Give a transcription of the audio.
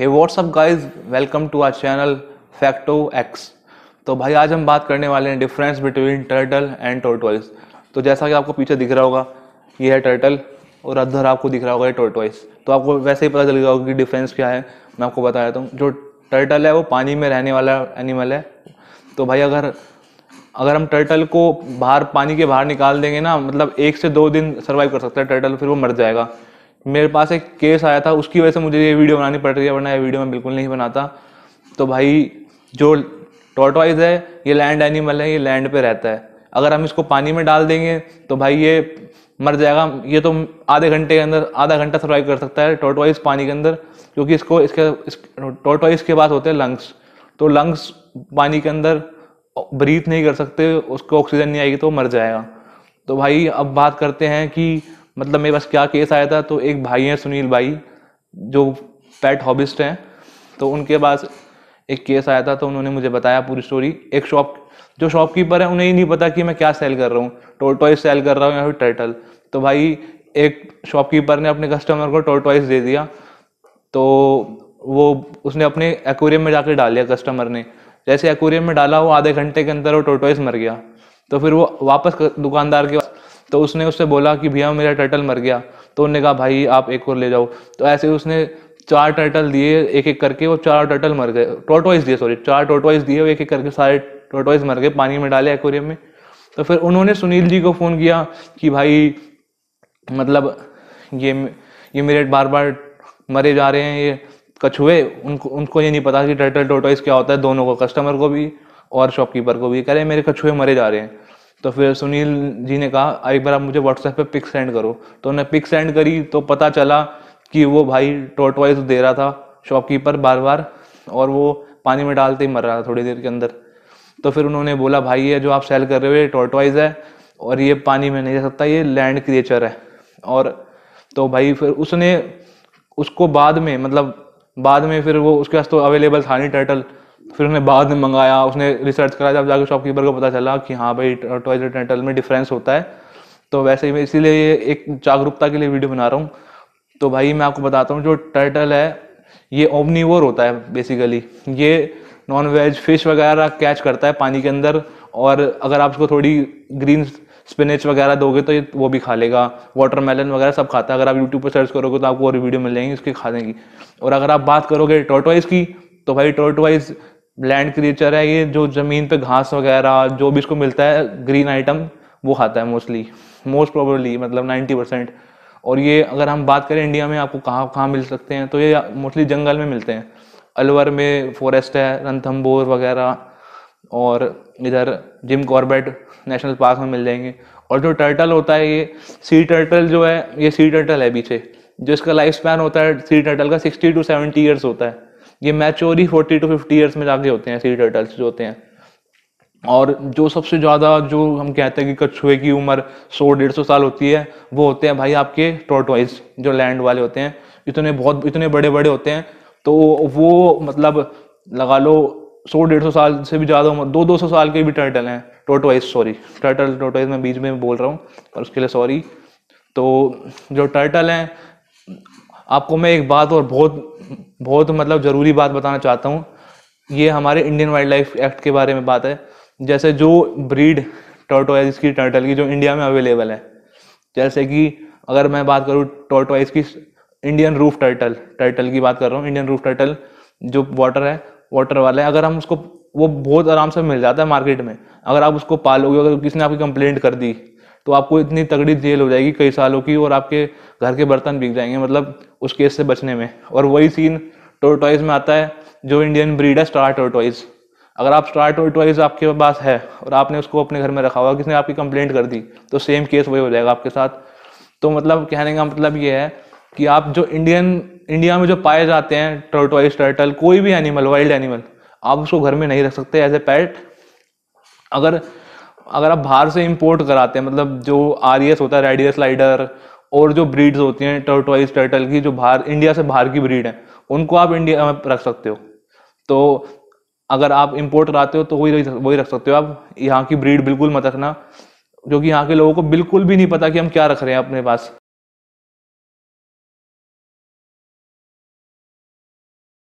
hey what's up guys welcome to our channel Facto X तो भाई आज हम बात करने वाले हैं difference between turtle and tortoise तो जैसा कि आपको पीछे दिख रहा होगा ये है टर्टल और अधर आपको दिख रहा होगा ये टोटवाइस तो आपको वैसे ही पता चल गया होगा कि डिफरेंस क्या है मैं आपको बता देता हूँ जो टर्टल है वो पानी में रहने वाला एनिमल है तो भाई अगर अगर हम टर्टल को बाहर पानी के बाहर निकाल देंगे ना मतलब एक से दो दिन सर्वाइव कर सकता है टर्टल फिर वो मर जाएगा मेरे पास एक केस आया था उसकी वजह से मुझे ये वीडियो बनानी पड़ रही है वरना ये वीडियो मैं बिल्कुल नहीं बनाता तो भाई जो टोटवाइज है ये लैंड एनिमल है ये लैंड पे रहता है अगर हम इसको पानी में डाल देंगे तो भाई ये मर जाएगा ये तो आधे घंटे के अंदर आधा घंटा सर्वाइव कर सकता है टोटवाइज पानी के अंदर क्योंकि इसको इसके इस, टोटवाइज के बाद होते हैं लंग्स तो लंग्स पानी के अंदर ब्रीथ नहीं कर सकते उसको ऑक्सीजन नहीं आएगी तो मर जाएगा तो भाई अब बात करते हैं कि मतलब मेरे पास क्या केस आया था तो एक भाई हैं सुनील भाई जो पेट हॉबिस्ट हैं तो उनके पास एक केस आया था तो उन्होंने मुझे बताया पूरी स्टोरी एक शॉप जो शॉपकीपर है उन्हें ही नहीं पता कि मैं क्या सेल कर रहा हूँ टोटॉइस सेल कर रहा हूँ या फिर टर्टल तो भाई एक शॉपकीपर ने अपने कस्टमर को टोटॉइस दे दिया तो वो उसने अपने एक्वेरियम में जाकर डाल दिया कस्टमर ने जैसे एक्वेरियम में डाला वो आधे घंटे के अंदर वो टोटॉइस मर गया तो फिर वो वापस दुकानदार के तो उसने उससे बोला कि भैया मेरा टर्टल मर गया तो उन्होंने कहा भाई आप एक और ले जाओ तो ऐसे उसने चार टर्टल दिए एक एक करके वो चार टर्टल मर गए टोटोइस दिए सॉरी चार टोटोइस दिए एक एक करके सारे टोटोइस मर गए पानी में डाले एक्वेरियम में तो फिर उन्होंने सुनील जी को फ़ोन किया कि भाई मतलब ये ये मेरे बार बार मरे जा रहे हैं ये कछुए उनको उनको ये नहीं पता कि टर्टल टोटोइस क्या होता है दोनों को कस्टमर को भी और शॉपकीपर को भी कह रहे मेरे कछुए मरे जा रहे हैं तो फिर सुनील जी ने कहा एक बार आप मुझे व्हाट्सएप पे पिक सेंड करो तो उन्हें पिक सेंड करी तो पता चला कि वो भाई टोटवाइज दे रहा था शॉपकीपर बार बार और वो पानी में डालते ही मर रहा था थोड़ी देर के अंदर तो फिर उन्होंने बोला भाई ये जो आप सेल कर रहे हो ये टोटवाइज है और ये पानी में नहीं जा सकता ये लैंड क्रिएचर है और तो भाई फिर उसने उसको बाद में मतलब बाद में फिर वो उसके पास तो अवेलेबल था नहीं टर्टल फिर उसने बाद में मंगाया उसने रिसर्च करा जब जाके शॉपकीपर को पता चला कि हाँ भाई टॉयज डेंटल में डिफरेंस होता है तो वैसे ही मैं इसीलिए एक जागरूकता के लिए वीडियो बना रहा हूँ तो भाई मैं आपको बताता हूँ जो टर्टल है ये ओमनीवोर होता है बेसिकली ये नॉन वेज फिश वगैरह कैच करता है पानी के अंदर और अगर आप उसको थोड़ी ग्रीन स्पिनच वगैरह दोगे तो ये वो भी खा लेगा वाटरमेलन वगैरह सब खाता है अगर आप यूट्यूब पर सर्च करोगे तो आपको और वीडियो मिल जाएंगी उसके खाने की और अगर आप बात करोगे टोटोइज की तो भाई टोटोइज लैंड क्रिएचर है ये जो ज़मीन पे घास वगैरह जो भी इसको मिलता है ग्रीन आइटम वो खाता है मोस्टली मोस्ट प्रोबेबली मतलब नाइन्टी परसेंट और ये अगर हम बात करें इंडिया में आपको कहाँ कहाँ मिल सकते हैं तो ये मोस्टली जंगल में मिलते हैं अलवर में फॉरेस्ट है रनथम्बोर वगैरह और इधर जिम कॉर्बेट नेशनल पार्क में मिल जाएंगे और जो टर्टल होता है ये सी टर्टल जो है ये सी टर्टल है पीछे जो इसका लाइफ स्पैन होता है सी टर्टल का सिक्सटी टू सेवेंटी ईयर्स होता है ये maturity forty to fifty years में जाके होते हैं सी टर्टल्स जो होते हैं और जो सबसे ज़्यादा जो हम कहते हैं कि कछुए की उम्र सौ डेढ़ सौ साल होती है वो होते हैं भाई आपके टोटवाइज जो लैंड वाले होते हैं इतने बहुत इतने बड़े बड़े होते हैं तो वो मतलब लगा लो सौ डेढ़ सौ साल से भी ज़्यादा उम्र दो दो सौ साल के भी टर्टल हैं टोटवाइज सॉरी टर्टल टोटवाइज मैं बीच में बोल रहा हूँ पर उसके लिए सॉरी तो जो टर्टल हैं आपको मैं एक बात और बहुत बहुत मतलब ज़रूरी बात बताना चाहता हूँ ये हमारे इंडियन वाइल्ड लाइफ एक्ट के बारे में बात है जैसे जो ब्रीड टोटोइज की टर्टल की जो इंडिया में अवेलेबल है जैसे कि अगर मैं बात करूँ टोटोइज की इंडियन रूफ टर्टल टर्टल की बात कर रहा हूँ इंडियन रूफ टर्टल जो वाटर है वाटर वाला है अगर हम उसको वो बहुत आराम से मिल जाता है मार्केट में अगर आप उसको पालोगे अगर किसी ने आपकी कंप्लेंट कर दी तो आपको इतनी तगड़ी जेल हो जाएगी कई सालों की और आपके घर के बर्तन बिक जाएंगे मतलब उस केस से बचने में और वही सीन टोरटॉइज में आता है जो इंडियन ब्रीड है स्टार टोरटॉइज अगर आप स्टार टोरटॉइज आपके पास है और आपने उसको अपने घर में रखा हुआ किसने आपकी कंप्लेंट कर दी तो सेम केस वही हो जाएगा आपके साथ तो मतलब कहने का मतलब ये है कि आप जो इंडियन इंडिया में जो पाए जाते हैं टर्टोइस टर्टल कोई भी एनिमल वाइल्ड एनिमल आप उसको घर में नहीं रख सकते एज ए पैट अगर अगर आप बाहर से इम्पोर्ट कराते हैं मतलब जो आर e होता है रेडियस लाइडर e और जो ब्रीड्स होती हैं टर्टोइज टर्टल की जो बाहर इंडिया से बाहर की ब्रीड है उनको आप इंडिया में रख सकते हो तो अगर आप इम्पोर्ट कराते हो तो वही वही रख सकते हो आप यहाँ की ब्रीड बिल्कुल मत रखना जो कि यहाँ के लोगों को बिल्कुल भी नहीं पता कि हम क्या रख रहे हैं अपने पास